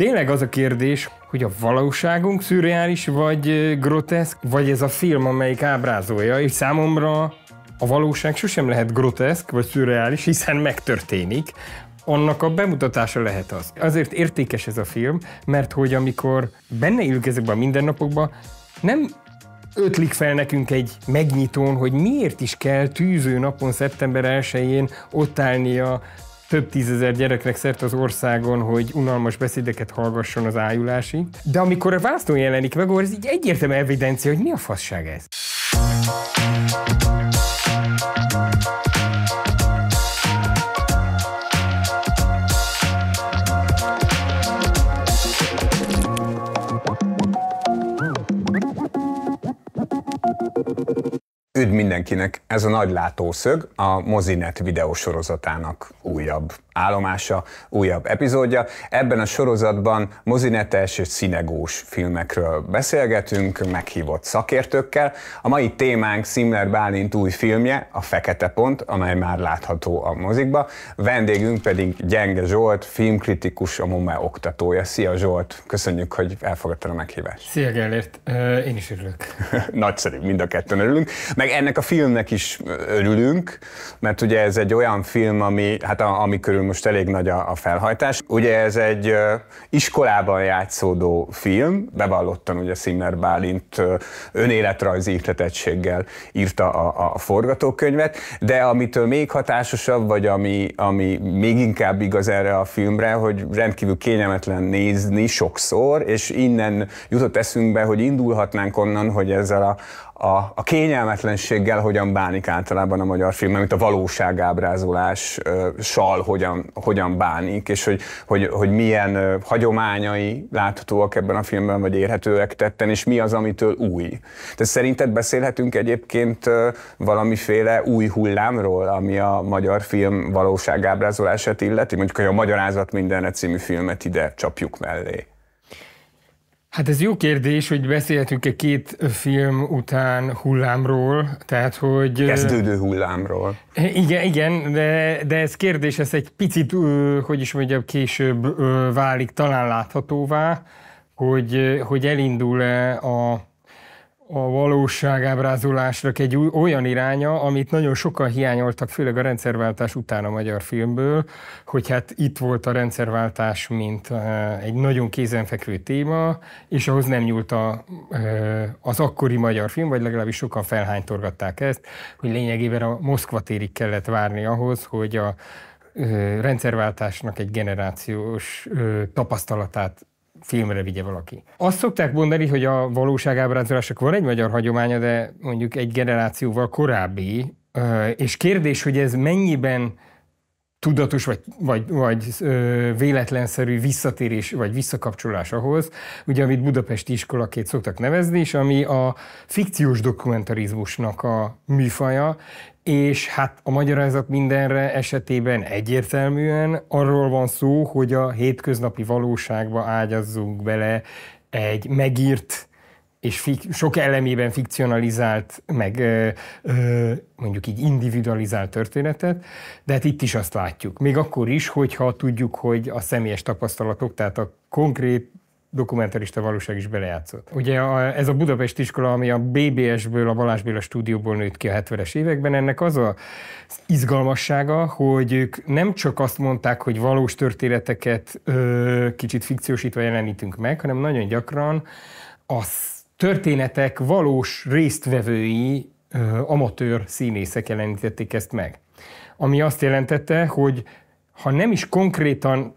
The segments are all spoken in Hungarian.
Tényleg az a kérdés, hogy a valóságunk szürreális, vagy groteszk, vagy ez a film, amelyik ábrázolja, és számomra a valóság sosem lehet groteszk, vagy szürreális, hiszen megtörténik, annak a bemutatása lehet az. Azért értékes ez a film, mert hogy amikor benne ülünk ezekben a mindennapokban, nem ötlik fel nekünk egy megnyitón, hogy miért is kell tűző napon, szeptember 1-én ott állnia több tízezer gyereknek szert az országon, hogy unalmas beszédeket hallgasson az ájulási. De amikor a vászló jelenik meg, akkor ez így egyértelmű evidencia, hogy mi a fasság ez. Üdv mindenkinek! Ez a Nagy Látószög, a Mozinet videósorozatának újabb állomása újabb epizódja. Ebben a sorozatban mozinetes és színegós filmekről beszélgetünk, meghívott szakértőkkel. A mai témánk Simler Bálint új filmje, a Fekete Pont, amely már látható a mozikba. Vendégünk pedig Gyenge Zsolt, filmkritikus, a MUME oktatója. Szia Zsolt, köszönjük, hogy elfogadtad a meghívást. Szia Gellért, én is örülök. Nagyszerű, mind a ketten örülünk. Meg ennek a filmnek is örülünk, mert ugye ez egy olyan film, ami, hát a, ami körül most elég nagy a, a felhajtás. Ugye ez egy iskolában játszódó film, bevallottan ugye Szimmer Bálint önéletrajzi ihletettséggel írta a, a forgatókönyvet, de amitől még hatásosabb, vagy ami, ami még inkább igaz erre a filmre, hogy rendkívül kényelmetlen nézni sokszor, és innen jutott eszünkbe, hogy indulhatnánk onnan, hogy ezzel a, a, a kényelmetlenséggel hogyan bánik általában a magyar film, mint a valóságábrázolással hogyan, hogyan bánik, és hogy, hogy, hogy milyen hagyományai láthatóak ebben a filmben, vagy érhetőek tetten, és mi az, amitől új. Tehát szerinted beszélhetünk egyébként valamiféle új hullámról, ami a magyar film valóságábrázolását illeti? Mondjuk, hogy a Magyarázat mindenre című filmet ide csapjuk mellé. Hát ez jó kérdés, hogy beszélhetünk-e két film után hullámról, tehát hogy... Kezdődő hullámról. Igen, igen, de, de ez kérdés, ez egy picit, hogy is mondjam, később válik talán láthatóvá, hogy, hogy elindul-e a a valóságábrázolásnak egy olyan iránya, amit nagyon sokan hiányoltak, főleg a rendszerváltás után a magyar filmből, hogy hát itt volt a rendszerváltás, mint eh, egy nagyon kézenfekvő téma, és ahhoz nem nyúlt a, eh, az akkori magyar film, vagy legalábbis sokan felhánytorgatták ezt, hogy lényegében a Moszkva térig kellett várni ahhoz, hogy a eh, rendszerváltásnak egy generációs tapasztalatát filmre vigye valaki. Azt szokták mondani, hogy a valóságábrázolások van egy magyar hagyománya, de mondjuk egy generációval korábbi, és kérdés, hogy ez mennyiben tudatos vagy, vagy, vagy ö, véletlenszerű visszatérés vagy visszakapcsolás ahhoz, ugye amit budapesti iskolakét szoktak nevezni, és ami a fikciós dokumentarizmusnak a műfaja, és hát a magyarázat mindenre esetében egyértelműen arról van szó, hogy a hétköznapi valóságba ágyazzunk bele egy megírt és fik, sok elemében fikcionalizált, meg ö, ö, mondjuk így individualizált történetet, de hát itt is azt látjuk. Még akkor is, hogyha tudjuk, hogy a személyes tapasztalatok, tehát a konkrét dokumentarista valóság is belejátszott. Ugye a, ez a Budapest iskola, ami a BBS-ből, a Balázs Béla stúdióból nőtt ki a 70-es években, ennek az a izgalmassága, hogy ők nem csak azt mondták, hogy valós történeteket ö, kicsit fikciósítva jelenítünk meg, hanem nagyon gyakran az történetek valós résztvevői amatőr színészek jelenítették ezt meg. Ami azt jelentette, hogy ha nem is konkrétan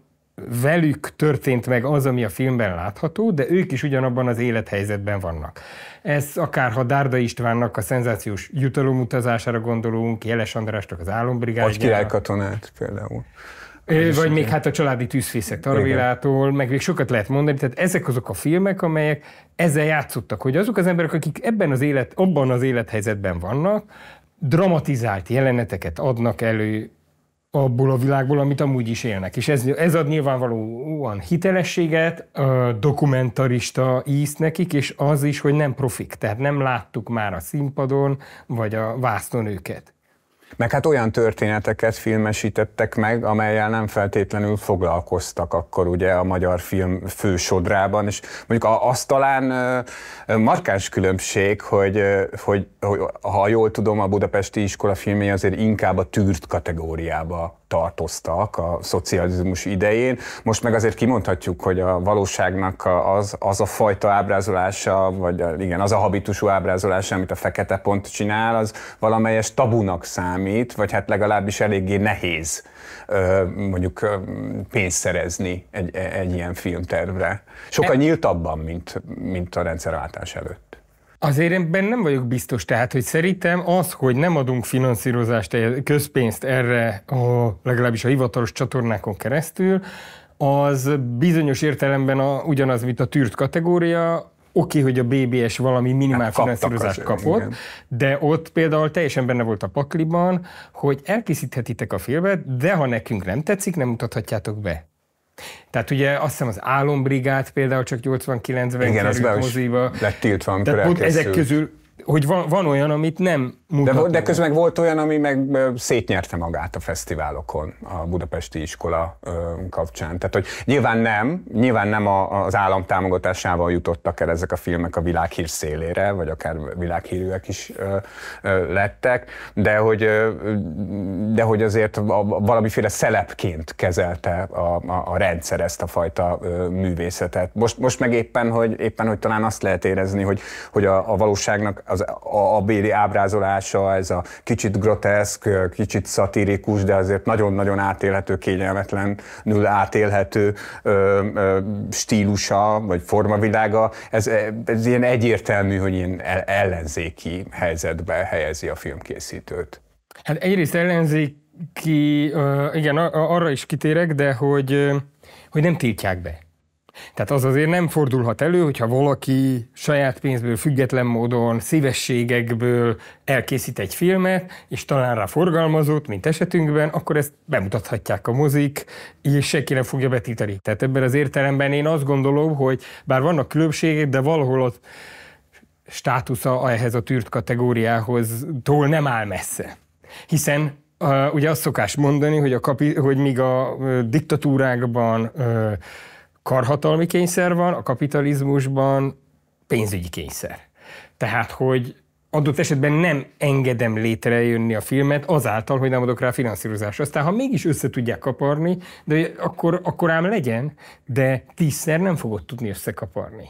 velük történt meg az, ami a filmben látható, de ők is ugyanabban az élethelyzetben vannak. Ez akár ha Dárda Istvánnak a szenzációs jutalomutazására gondolunk, Jeles Andrásnak az álombrigádjára. Vagy Király Katonát például. Ö, vagy még hát a családi tűzfészek tarvilától meg még sokat lehet mondani, tehát ezek azok a filmek, amelyek ezzel játszottak, hogy azok az emberek, akik ebben az élet, abban az élethelyzetben vannak, dramatizált jeleneteket adnak elő abból a világból, amit amúgy is élnek. És ez, ez ad nyilvánvalóan hitelességet, a dokumentarista ízt nekik, és az is, hogy nem profik, tehát nem láttuk már a színpadon, vagy a vásznon őket. Meg hát olyan történeteket filmesítettek meg, amelyel nem feltétlenül foglalkoztak akkor ugye a magyar film fősodrában, és mondjuk az talán markáns különbség, hogy, hogy, hogy ha jól tudom, a budapesti iskola filmje azért inkább a tűrt kategóriába tartoztak a szocializmus idején. Most meg azért kimondhatjuk, hogy a valóságnak az, az a fajta ábrázolása, vagy a, igen, az a habitusú ábrázolása, amit a fekete pont csinál, az valamelyes tabunak számít, vagy hát legalábbis eléggé nehéz mondjuk pénzt szerezni egy, egy ilyen filmtervre. Sokkal nyíltabban, mint, mint a rendszerváltás előtt. Azért én nem vagyok biztos, tehát hogy szerintem az, hogy nem adunk finanszírozást, közpénzt erre, a, legalábbis a hivatalos csatornákon keresztül, az bizonyos értelemben a, ugyanaz, mint a tűrt kategória, oké, okay, hogy a BBS valami minimál hát finanszírozást kapott, igen. de ott például teljesen benne volt a pakliban, hogy elkészíthetitek a filmet, de ha nekünk nem tetszik, nem mutathatjátok be. Tehát ugye azt hiszem az Álombrigát például csak 89-ben került moziba. Igen, az be is lett tiltva, amikor Tehát ezek közül, hogy van, van olyan, amit nem de, de közben meg volt olyan, ami meg szétnyerte magát a fesztiválokon, a budapesti iskola kapcsán. Tehát, hogy nyilván nem, nyilván nem az állam támogatásával jutottak el ezek a filmek a világhír szélére, vagy akár világhírűek is lettek, de hogy, de hogy azért valamiféle szelepként kezelte a, a, a rendszer ezt a fajta művészetet. Most, most meg éppen hogy, éppen, hogy talán azt lehet érezni, hogy, hogy a, a valóságnak az, a, a béli ábrázolás, alkotása, ez a kicsit groteszk, kicsit szatirikus, de azért nagyon-nagyon átélhető, kényelmetlenül átélhető ö, ö, stílusa, vagy formavilága, ez, e, ez ilyen egyértelmű, hogy ilyen e, ellenzéki helyzetbe helyezi a filmkészítőt. Hát egyrészt ellenzéki, igen, arra is kitérek, de hogy, hogy nem tiltják be. Tehát az azért nem fordulhat elő, hogyha valaki saját pénzből, független módon, szívességekből elkészít egy filmet, és talán rá forgalmazott, mint esetünkben, akkor ezt bemutathatják a mozik, és senki nem fogja betíteni. Tehát ebben az értelemben én azt gondolom, hogy bár vannak különbségek, de valahol ott státusza ehhez a tűrt kategóriához tól nem áll messze. Hiszen uh, ugye azt szokás mondani, hogy, a kapi, hogy míg a uh, diktatúrákban uh, karhatalmi kényszer van, a kapitalizmusban pénzügyi kényszer. Tehát, hogy adott esetben nem engedem létrejönni a filmet azáltal, hogy nem adok rá finanszírozást. Aztán, ha mégis össze tudják kaparni, de akkor, akkor ám legyen, de tízszer nem fogod tudni összekaparni.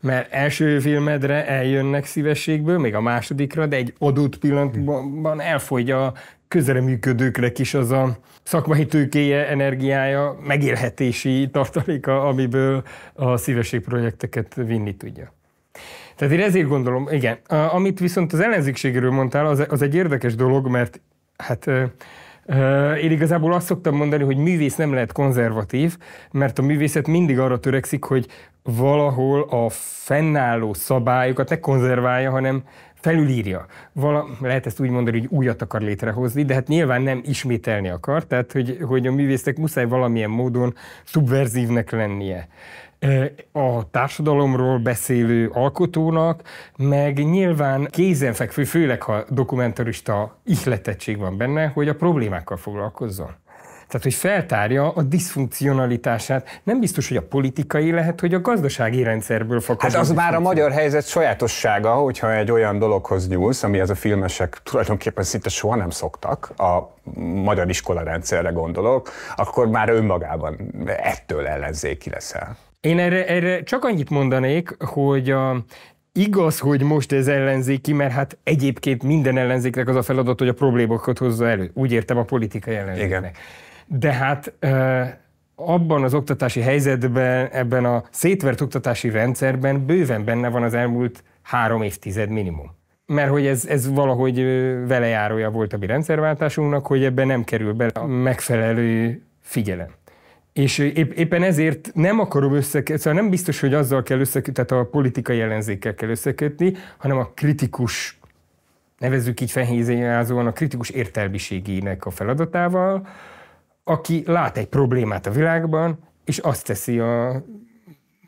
Mert első filmedre eljönnek szívességből, még a másodikra, de egy adott pillanatban elfogy a közreműködőknek is az a szakmai tőkéje, energiája, megélhetési tartaléka, amiből a szívességprojekteket vinni tudja. Tehát én ezért gondolom, igen. Amit viszont az ellenzékségéről mondtál, az, az egy érdekes dolog, mert hát én igazából azt szoktam mondani, hogy művész nem lehet konzervatív, mert a művészet mindig arra törekszik, hogy valahol a fennálló szabályokat ne konzerválja, hanem felülírja. Vala, lehet ezt úgy mondani, hogy újat akar létrehozni, de hát nyilván nem ismételni akar, tehát hogy, hogy a művésznek muszáj valamilyen módon szubverzívnek lennie a társadalomról beszélő alkotónak, meg nyilván kézenfekvő, főleg ha dokumentarista ihletettség van benne, hogy a problémákkal foglalkozzon. Tehát, hogy feltárja a diszfunkcionalitását. Nem biztos, hogy a politikai lehet, hogy a gazdasági rendszerből fakad. Hát az már a magyar helyzet sajátossága, hogyha egy olyan dologhoz nyúlsz, ami az a filmesek tulajdonképpen szinte soha nem szoktak, a magyar iskola rendszerre gondolok, akkor már önmagában ettől ellenzéki leszel. Én erre, erre csak annyit mondanék, hogy a, Igaz, hogy most ez ellenzéki, mert hát egyébként minden ellenzéknek az a feladat, hogy a problémákat hozza elő. Úgy értem a politikai ellenzéknek. Igen de hát abban az oktatási helyzetben, ebben a szétvert oktatási rendszerben bőven benne van az elmúlt három évtized minimum. Mert hogy ez, ez valahogy velejárója volt a mi rendszerváltásunknak, hogy ebben nem kerül bele a megfelelő figyelem. És épp, éppen ezért nem akarom összekötni, szóval nem biztos, hogy azzal kell összekötni, tehát a politikai ellenzékkel kell összekötni, hanem a kritikus, nevezzük így fehézényázóan, a kritikus értelmiségének a feladatával, aki lát egy problémát a világban, és azt teszi a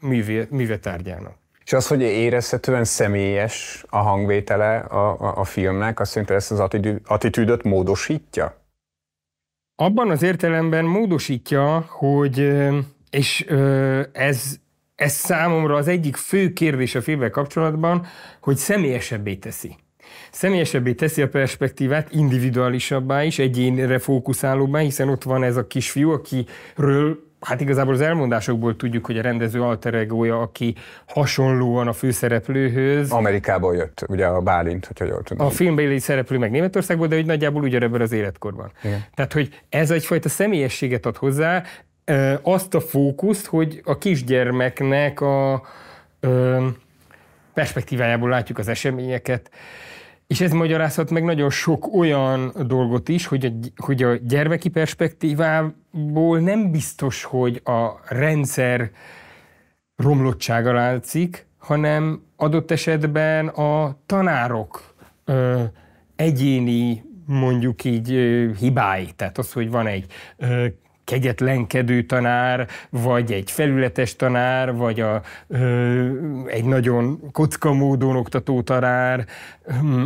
művé, művetárgyának. És az, hogy érezhetően személyes a hangvétele a, a, a filmnek, azt szerintem ezt az attitű, attitűdöt módosítja? Abban az értelemben módosítja, hogy, és ez, ez számomra az egyik fő kérdés a filmvel kapcsolatban, hogy személyesebbé teszi személyesebbé teszi a perspektívát, individuálisabbá is, egyénre fókuszálóbbá, hiszen ott van ez a kisfiú, akiről hát igazából az elmondásokból tudjuk, hogy a rendező alter egoja, aki hasonlóan a főszereplőhöz. Amerikából jött, ugye a Bálint, hogyha jól tudom. A filmbeli szereplő meg Németországból, de hogy nagyjából ugyanebben az életkorban. Igen. Tehát, hogy ez egyfajta személyességet ad hozzá, azt a fókuszt, hogy a kisgyermeknek a perspektívájából látjuk az eseményeket, és ez magyarázhat meg nagyon sok olyan dolgot is, hogy a, hogy a gyermeki perspektívából nem biztos, hogy a rendszer romlottsága látszik, hanem adott esetben a tanárok ö, egyéni mondjuk így ö, hibái. Tehát az, hogy van egy ö, kegyetlenkedő tanár, vagy egy felületes tanár, vagy a, ö, egy nagyon kocka módon oktató tanár,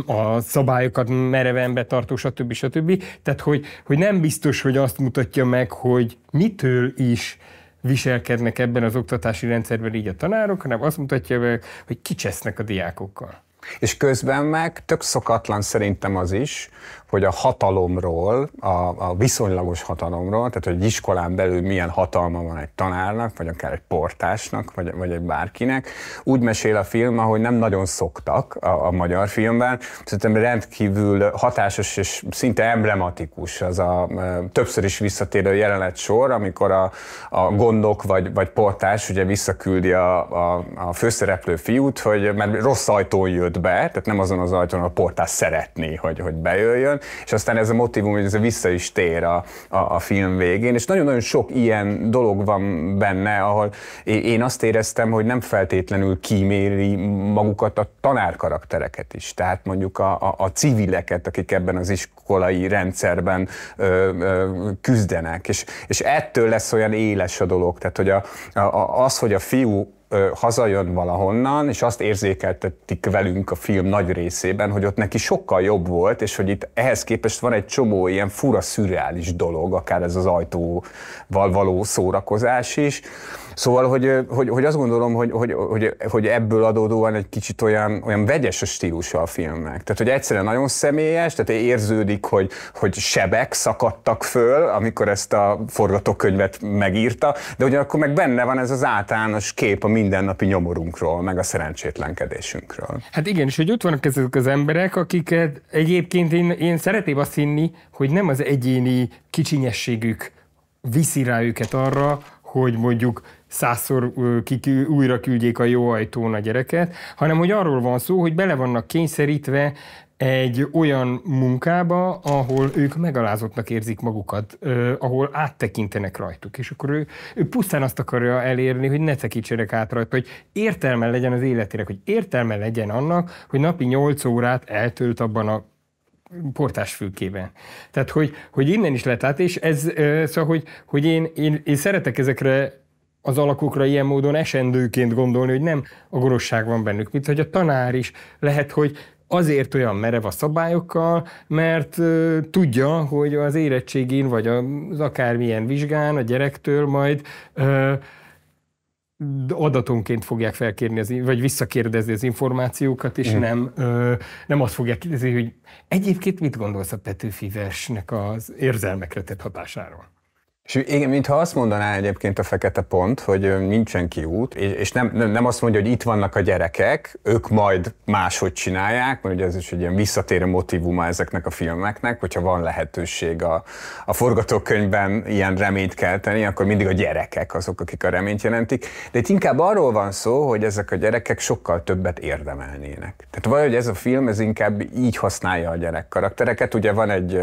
a szabályokat mereven betartó, stb. stb. Tehát, hogy, hogy nem biztos, hogy azt mutatja meg, hogy mitől is viselkednek ebben az oktatási rendszerben így a tanárok, hanem azt mutatja meg, hogy kicsesznek a diákokkal. És közben meg tök szokatlan szerintem az is, hogy a hatalomról, a, a viszonylagos hatalomról, tehát hogy egy iskolán belül milyen hatalma van egy tanárnak, vagy akár egy portásnak, vagy, vagy egy bárkinek, úgy mesél a film, ahogy nem nagyon szoktak a, a magyar filmben. Szerintem rendkívül hatásos és szinte emblematikus az a, a többször is visszatérő jelenet sor, amikor a, a gondok vagy, vagy portás ugye visszaküldi a, a, a főszereplő fiút, hogy mert rossz ajtón jön jött be, tehát nem azon az ajtón, a portás szeretné, hogy, hogy bejöjjön, és aztán ez a motivum, hogy ez vissza is tér a, a, a film végén, és nagyon-nagyon sok ilyen dolog van benne, ahol én azt éreztem, hogy nem feltétlenül kíméli magukat a tanárkaraktereket is, tehát mondjuk a, a, a civileket, akik ebben az iskolai rendszerben ö, ö, küzdenek, és, és ettől lesz olyan éles a dolog, tehát hogy a, a, az, hogy a fiú ö, hazajön valahonnan, és azt érzékeltetik velünk a film nagy részében, hogy ott neki sokkal jobb volt, és hogy itt ehhez képest van egy csomó ilyen fura szürreális dolog, akár ez az ajtóval való szórakozás is, Szóval, hogy, hogy, hogy azt gondolom, hogy, hogy, hogy, hogy ebből adódóan egy kicsit olyan, olyan vegyes a stílusa a filmnek. Tehát, hogy egyszerűen nagyon személyes, tehát érződik, hogy, hogy sebek szakadtak föl, amikor ezt a forgatókönyvet megírta, de ugyanakkor meg benne van ez az általános kép a mindennapi nyomorunkról, meg a szerencsétlenkedésünkről. Hát igen, és hogy ott vannak ezek az emberek, akiket egyébként én, én szeretném azt hinni, hogy nem az egyéni kicsinyességük viszi rá őket arra, hogy mondjuk százszor kik, újra küldjék a jó ajtón a gyereket, hanem hogy arról van szó, hogy bele vannak kényszerítve egy olyan munkába, ahol ők megalázottnak érzik magukat, eh, ahol áttekintenek rajtuk, és akkor ő, ő pusztán azt akarja elérni, hogy ne tekítsenek át rajta, hogy értelme legyen az életének, hogy értelme legyen annak, hogy napi 8 órát eltölt abban a portásfülkében. Tehát, hogy, hogy innen is lehet át és ez, eh, szóval, hogy, hogy én, én, én szeretek ezekre az alakokra ilyen módon esendőként gondolni, hogy nem a gorosság van bennük. Mint hogy a tanár is lehet, hogy azért olyan merev a szabályokkal, mert euh, tudja, hogy az érettségén vagy az akármilyen vizsgán a gyerektől majd euh, adatonként fogják felkérni, az, vagy visszakérdezni az információkat, és mm. nem, euh, nem azt fogják kérdezni, hogy egyébként mit gondolsz a Petőfi versnek az érzelmekre tett hatásáról. És igen, mintha azt mondaná egyébként a fekete pont, hogy nincsen kiút, és nem, nem, nem azt mondja, hogy itt vannak a gyerekek, ők majd máshogy csinálják, mert ugye ez is egy ilyen visszatérő motivuma ezeknek a filmeknek, hogyha van lehetőség a, a forgatókönyvben ilyen reményt kelteni, akkor mindig a gyerekek azok, akik a reményt jelentik. De itt inkább arról van szó, hogy ezek a gyerekek sokkal többet érdemelnének. Tehát valahogy ez a film, ez inkább így használja a gyerek karaktereket. Ugye van egy,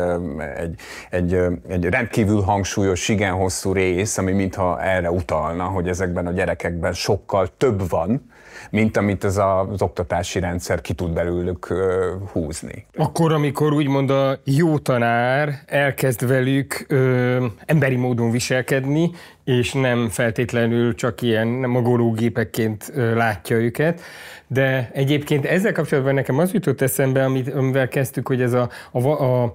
egy, egy, egy rendkívül hangsúlyos igen hosszú rész, ami mintha erre utalna, hogy ezekben a gyerekekben sokkal több van, mint amit ez az oktatási rendszer ki tud belőlük húzni. Akkor, amikor úgymond a jó tanár elkezd velük ö, emberi módon viselkedni, és nem feltétlenül csak ilyen magológépekként látja őket. De egyébként ezzel kapcsolatban nekem az jutott eszembe, amit, amivel kezdtük, hogy ez a, a, a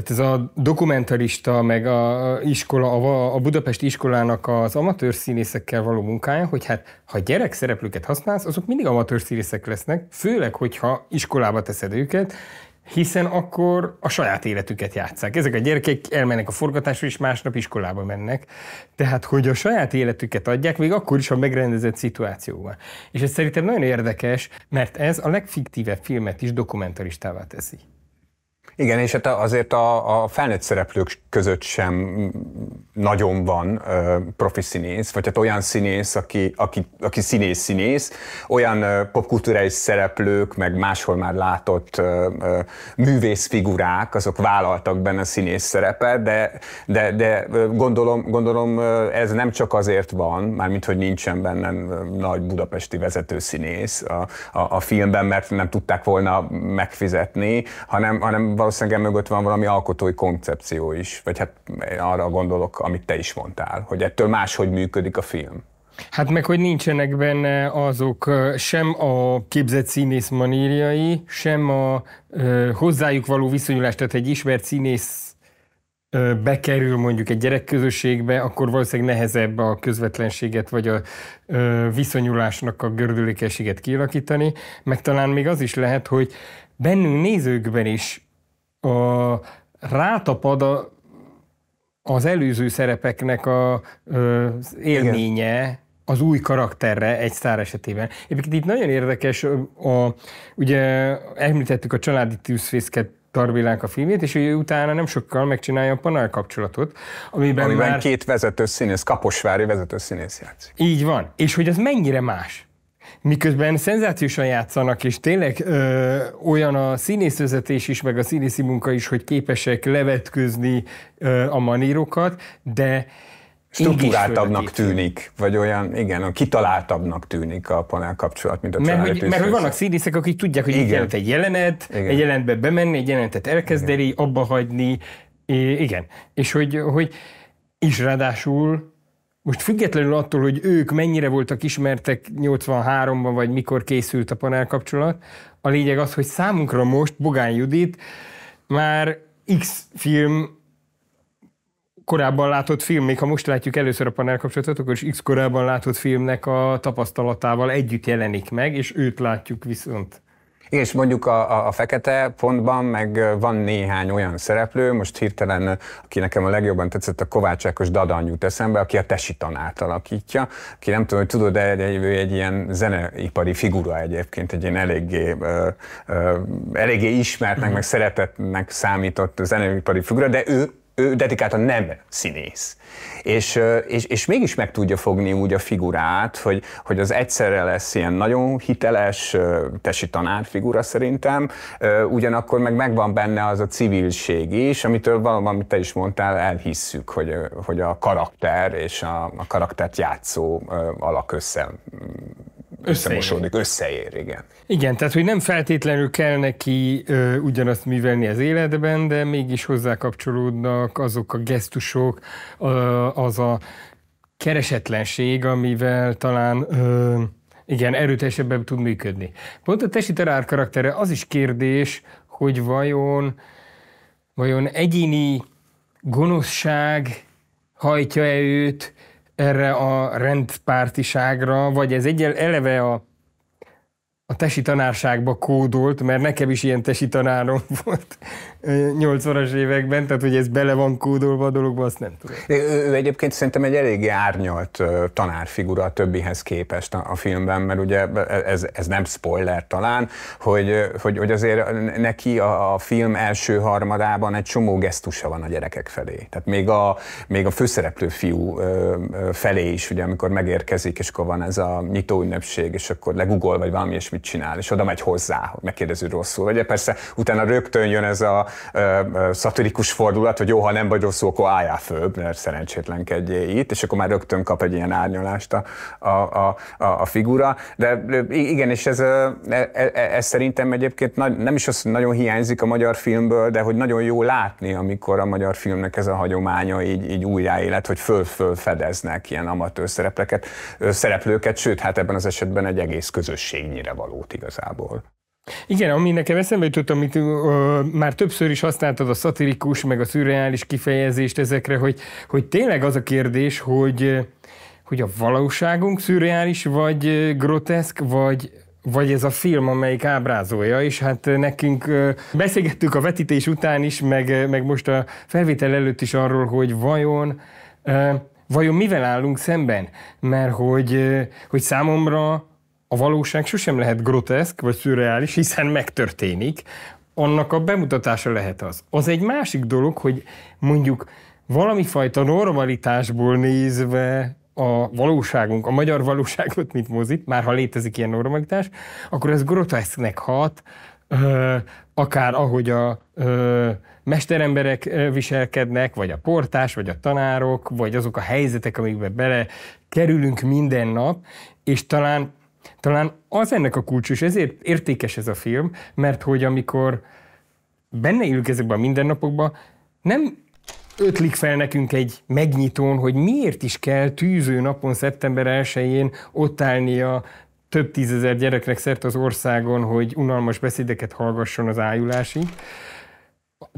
tehát ez a dokumentarista, meg a, iskola, a, a budapesti iskolának az amatőr színészekkel való munkája, hogy hát ha gyerek szereplőket használsz, azok mindig amatőr színészek lesznek, főleg, hogyha iskolába teszed őket, hiszen akkor a saját életüket játszák. Ezek a gyerekek elmennek a forgatásra, és másnap iskolába mennek. Tehát, hogy a saját életüket adják, még akkor is a megrendezett szituációban. És ez szerintem nagyon érdekes, mert ez a legfiktívebb filmet is dokumentaristává teszi. Igen, és hát azért a, a felnőtt szereplők között sem nagyon van ö, profi színész, vagy hát olyan színész, aki, aki, aki színész-színész, olyan ö, popkulturális szereplők, meg máshol már látott ö, művész figurák, azok vállaltak benne színész szerepet, de, de, de gondolom, gondolom ez nem csak azért van, mármint hogy nincsen benne nagy budapesti színész a, a, a filmben, mert nem tudták volna megfizetni, hanem, hanem valószínűleg e mögött van valami alkotói koncepció is, vagy hát arra gondolok, amit te is mondtál, hogy ettől máshogy működik a film. Hát meg, hogy nincsenek benne azok sem a képzett színész manírjai, sem a ö, hozzájuk való viszonyulás, tehát egy ismert színész ö, bekerül mondjuk egy gyerekközösségbe, akkor valószínűleg nehezebb a közvetlenséget vagy a ö, viszonyulásnak a gördülékenységet kialakítani, meg talán még az is lehet, hogy bennünk nézőkben is a, rátapad a, az előző szerepeknek a, az élménye, Igen az új karakterre egy sztár esetében. Egyébként itt nagyon érdekes, a, ugye említettük a családi tűzfészket Tarbilánk a filmét, és ő utána nem sokkal megcsinálja a panel kapcsolatot, amiben, amiben már... két vezető színész, Kaposvári vezető színész játszik. Így van. És hogy ez mennyire más? Miközben szenzációsan játszanak, és tényleg ö, olyan a színészvezetés is, meg a színészi munka is, hogy képesek levetkőzni ö, a manírokat, de struktúráltabbnak tűnik, vagy olyan, igen, kitaláltabbnak tűnik a panel kapcsolat, mint a mert hogy, mert hogy vannak színészek, akik tudják, hogy igen. egy jelenet, igen. egy jelentbe bemenni, egy jelentet elkezdeni, abba hagyni, igen. És hogy, hogy is ráadásul most függetlenül attól, hogy ők mennyire voltak ismertek 83-ban, vagy mikor készült a panelkapcsolat, a lényeg az, hogy számunkra most Bogán Judit már X film korábban látott film, még ha most látjuk először a panel kapcsolatot, akkor is X korábban látott filmnek a tapasztalatával együtt jelenik meg, és őt látjuk viszont és mondjuk a, a, a fekete pontban meg van néhány olyan szereplő, most hirtelen, aki nekem a legjobban tetszett, a Kovács Ákos Dadan jut eszembe, aki a tanárt alakítja, aki nem tudom, hogy tudod, de egy, egy, egy ilyen zeneipari figura egyébként, egy ilyen eléggé, ö, ö, eléggé ismertnek, meg szeretetnek számított zeneipari figura, de ő ő dedikáltan nem színész. És, és, és mégis meg tudja fogni úgy a figurát, hogy, hogy az egyszerre lesz ilyen nagyon hiteles tesi figura szerintem, ugyanakkor meg megvan benne az a civilség is, amitől valami, amit te is mondtál, elhisszük, hogy, hogy a karakter és a, a karaktert játszó alak össze összemosódik, összeér, igen. Igen, tehát hogy nem feltétlenül kell neki ö, ugyanazt művelni az életben, de mégis hozzá kapcsolódnak azok a gesztusok, ö, az a keresetlenség, amivel talán ö, igen, erőteljesebben tud működni. Pont a tesi terár karaktere az is kérdés, hogy vajon, vajon egyéni gonoszság hajtja-e őt, erre a rendpártiságra, vagy ez egy eleve a a tesi tanárságba kódolt, mert nekem is ilyen tesi tanárom volt 80-as években, tehát hogy ez bele van kódolva a dologba, azt nem tudom. Ő, ő egyébként szerintem egy eléggé árnyalt tanárfigura a többihez képest a, a filmben, mert ugye ez, ez nem spoiler talán, hogy, hogy, hogy azért neki a, a film első harmadában egy csomó gesztusa van a gyerekek felé. Tehát még a, még a főszereplő fiú felé is, ugye amikor megérkezik, és akkor van ez a nyitó ünnepség, és akkor legugol, vagy valami, és mit csinál, és oda megy hozzá, hogy megkérdezi rosszul. Ugye persze utána rögtön jön ez a ö, ö, szatirikus fordulat, hogy jó, ha nem vagy rosszul, akkor álljál főbb, mert szerencsétlenkedjél itt, és akkor már rögtön kap egy ilyen árnyalást a, a, a, a figura. De igen, és ez, ez, e, e, ez szerintem egyébként nem is az nagyon hiányzik a magyar filmből, de hogy nagyon jó látni, amikor a magyar filmnek ez a hagyománya így, így újjáélet, hogy föl-föl fedeznek ilyen amatőr szerepleket, szereplőket, sőt, hát ebben az esetben egy egész közösségnyire van valót igazából. Igen, ami nekem eszembe jutott, amit ö, már többször is használtad a szatirikus, meg a szürreális kifejezést ezekre, hogy, hogy tényleg az a kérdés, hogy, hogy a valóságunk szürreális, vagy groteszk, vagy, vagy ez a film, amelyik ábrázolja, és hát nekünk beszélgettük a vetítés után is, meg, meg most a felvétel előtt is arról, hogy vajon, vajon mivel állunk szemben, mert hogy, hogy számomra a valóság sosem lehet groteszk vagy szürreális, hiszen megtörténik, annak a bemutatása lehet az. Az egy másik dolog, hogy mondjuk valami fajta normalitásból nézve a valóságunk, a magyar valóságot, mint mozit, már ha létezik ilyen normalitás, akkor ez groteszknek hat, ö, akár ahogy a ö, mesteremberek viselkednek, vagy a portás, vagy a tanárok, vagy azok a helyzetek, amikbe bele kerülünk minden nap, és talán talán az ennek a kulcs, és ezért értékes ez a film, mert hogy amikor benne élünk ezekben a mindennapokban, nem ötlik fel nekünk egy megnyitón, hogy miért is kell tűző napon, szeptember 1-én ott állnia több tízezer gyereknek szert az országon, hogy unalmas beszédeket hallgasson az ájulásig.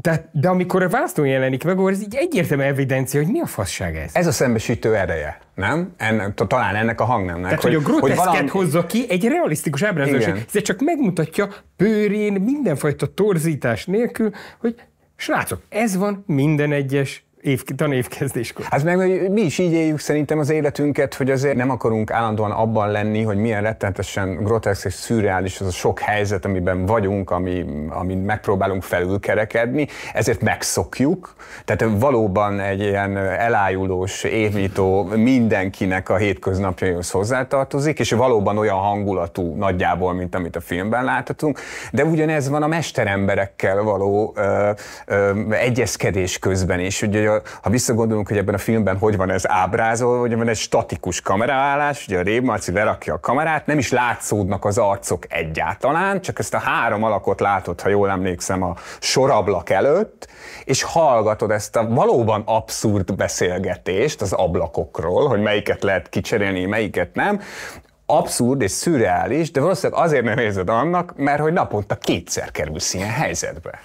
Tehát, de amikor a vászló jelenik meg, akkor ez így egyértelmű evidencia, hogy mi a fasság ez. Ez a szembesítő ereje, nem? Ennek, talán ennek a hangnemnek. Tehát, hogy, hogy a groteszket hogy valami... hozza ki egy realisztikus ábrázolás. Ez csak megmutatja bőrén, mindenfajta torzítás nélkül, hogy srácok, ez van minden egyes év, tanévkezdéskor. Hát meg hogy mi is így éljük szerintem az életünket, hogy azért nem akarunk állandóan abban lenni, hogy milyen rettenetesen groteszk és szürreális az a sok helyzet, amiben vagyunk, ami, amit megpróbálunk felülkerekedni, ezért megszokjuk. Tehát valóban egy ilyen elájulós, évnyitó mindenkinek a hétköznapjaihoz hozzátartozik, és valóban olyan hangulatú nagyjából, mint amit a filmben láthatunk, de ugyanez van a mesteremberekkel való ö, ö, egyezkedés közben is, ugye ugye, ha visszagondolunk, hogy ebben a filmben hogy van ez ábrázolva, hogy van egy statikus kameraállás, ugye a Rév Marci lerakja a kamerát, nem is látszódnak az arcok egyáltalán, csak ezt a három alakot látod, ha jól emlékszem, a sorablak előtt, és hallgatod ezt a valóban abszurd beszélgetést az ablakokról, hogy melyiket lehet kicserélni, melyiket nem, abszurd és szürreális, de valószínűleg azért nem érzed annak, mert hogy naponta kétszer kerülsz ilyen helyzetbe.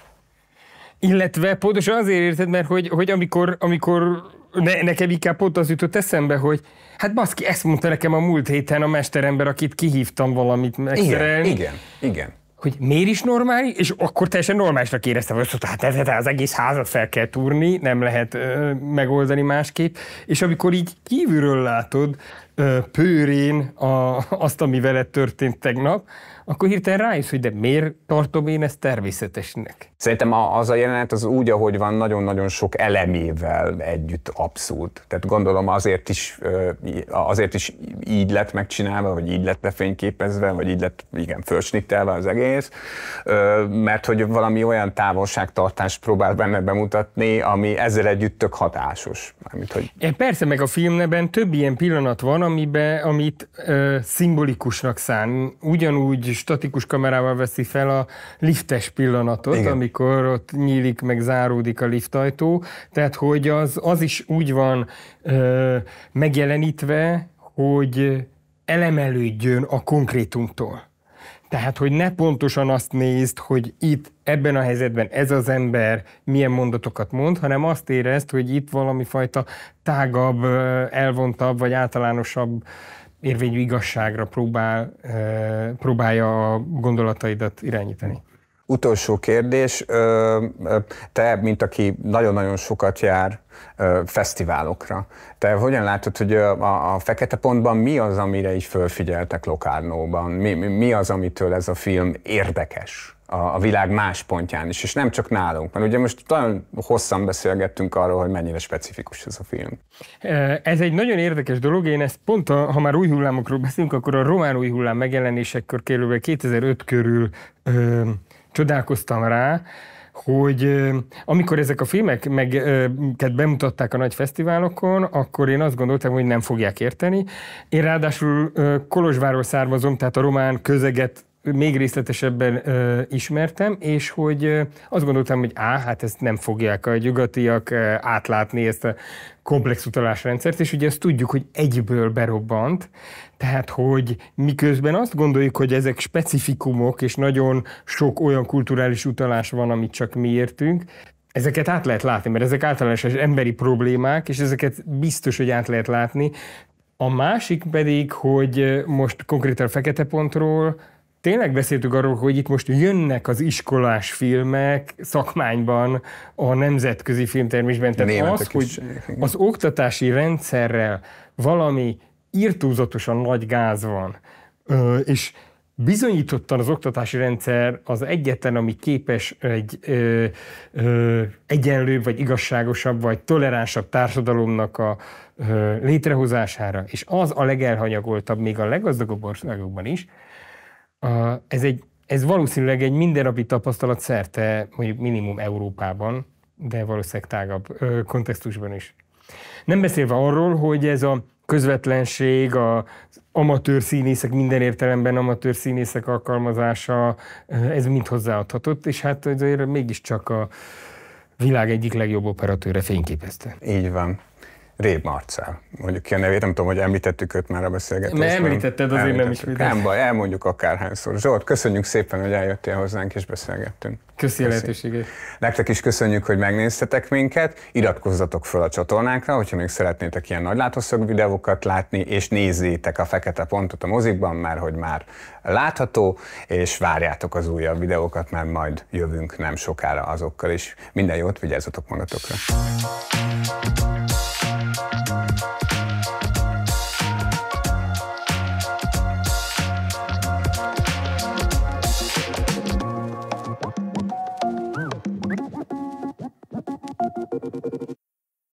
Illetve pontosan azért érted, mert hogy, hogy amikor, amikor ne, nekem inkább pont az jutott eszembe, hogy hát baszki, ezt mondta nekem a múlt héten a mesterember, akit kihívtam valamit megszerelni. Igen, igen, igen hogy miért is normális, és akkor teljesen normálisnak éreztem, hogy szóval, hát ez, az egész házat fel kell túrni, nem lehet ö, megoldani másképp, és amikor így kívülről látod, pőrén a, azt, ami veled történt tegnap, akkor hirtelen rájössz, hogy de miért tartom én ezt természetesnek? Szerintem az a jelenet az úgy, ahogy van, nagyon-nagyon sok elemével együtt abszurd. Tehát gondolom azért is, azért is így lett megcsinálva, vagy így lett lefényképezve, vagy így lett, igen, fölsnittelve az egész, mert hogy valami olyan távolságtartást próbál benne bemutatni, ami ezzel együtt tök hatásos. Mármint, hogy... Persze, meg a filmben több ilyen pillanat van, amibe, amit ö, szimbolikusnak szán. Ugyanúgy statikus kamerával veszi fel a liftes pillanatot, Igen. amikor ott nyílik, meg záródik a liftajtó. Tehát, hogy az, az is úgy van ö, megjelenítve, hogy elemelődjön a konkrétumtól. Tehát, hogy ne pontosan azt nézd, hogy itt ebben a helyzetben ez az ember milyen mondatokat mond, hanem azt érezd, hogy itt valami fajta tágabb, elvontabb vagy általánosabb érvényű igazságra próbál, próbálja a gondolataidat irányítani. Utolsó kérdés, te, mint aki nagyon-nagyon sokat jár fesztiválokra, te hogyan látod, hogy a, a Fekete Pontban mi az, amire így fölfigyeltek Lokárnóban? Mi, mi az, amitől ez a film érdekes? a, a világ más pontján is, és nem csak nálunk. Mert ugye most nagyon hosszan beszélgettünk arról, hogy mennyire specifikus ez a film. Ez egy nagyon érdekes dolog, én ezt pont, a, ha már új hullámokról beszélünk, akkor a román új hullám megjelenésekor körülbelül 2005 körül csodálkoztam rá, hogy amikor ezek a filmek megket bemutatták a nagy fesztiválokon, akkor én azt gondoltam, hogy nem fogják érteni. Én ráadásul Kolozsváról származom, tehát a román közeget még részletesebben ö, ismertem, és hogy ö, azt gondoltam, hogy á, hát ezt nem fogják a nyugatiak ö, átlátni, ezt a komplex utalásrendszert, és ugye azt tudjuk, hogy egyből berobbant, tehát hogy miközben azt gondoljuk, hogy ezek specifikumok, és nagyon sok olyan kulturális utalás van, amit csak mi értünk, Ezeket át lehet látni, mert ezek általános és emberi problémák, és ezeket biztos, hogy át lehet látni. A másik pedig, hogy most konkrétan a fekete pontról tényleg beszéltük arról, hogy itt most jönnek az iskolás filmek szakmányban a nemzetközi filmtermésben. Tehát Németek az, hogy az oktatási rendszerrel valami írtózatosan nagy gáz van, és bizonyítottan az oktatási rendszer az egyetlen, ami képes egy ö, ö, egyenlőbb, vagy igazságosabb, vagy toleránsabb társadalomnak a ö, létrehozására, és az a legelhanyagoltabb még a leggazdagabb országokban is, ez, egy, ez valószínűleg egy mindennapi tapasztalat szerte, mondjuk minimum Európában, de valószínűleg tágabb ö, kontextusban is. Nem beszélve arról, hogy ez a közvetlenség, az amatőr színészek, minden értelemben amatőr színészek alkalmazása, ez mind hozzáadhatott, és hát azért mégiscsak a világ egyik legjobb operatőre fényképezte. Így van. Réb Marcel, mondjuk ki a nevét, nem tudom, hogy említettük őt már a beszélgetésben. Nem említetted, azért említettük. nem is videó. Nem baj, elmondjuk akárhányszor. Zsolt, köszönjük szépen, hogy eljöttél hozzánk és beszélgettünk. Köszi a lehetőséget. Nektek is köszönjük, hogy megnéztetek minket. Iratkozzatok fel a csatornánkra, hogyha még szeretnétek ilyen nagy látószög videókat látni, és nézzétek a fekete pontot a mozikban, mert hogy már látható, és várjátok az újabb videókat, mert majd jövünk nem sokára azokkal is. Minden jót, vigyázzatok magatokra.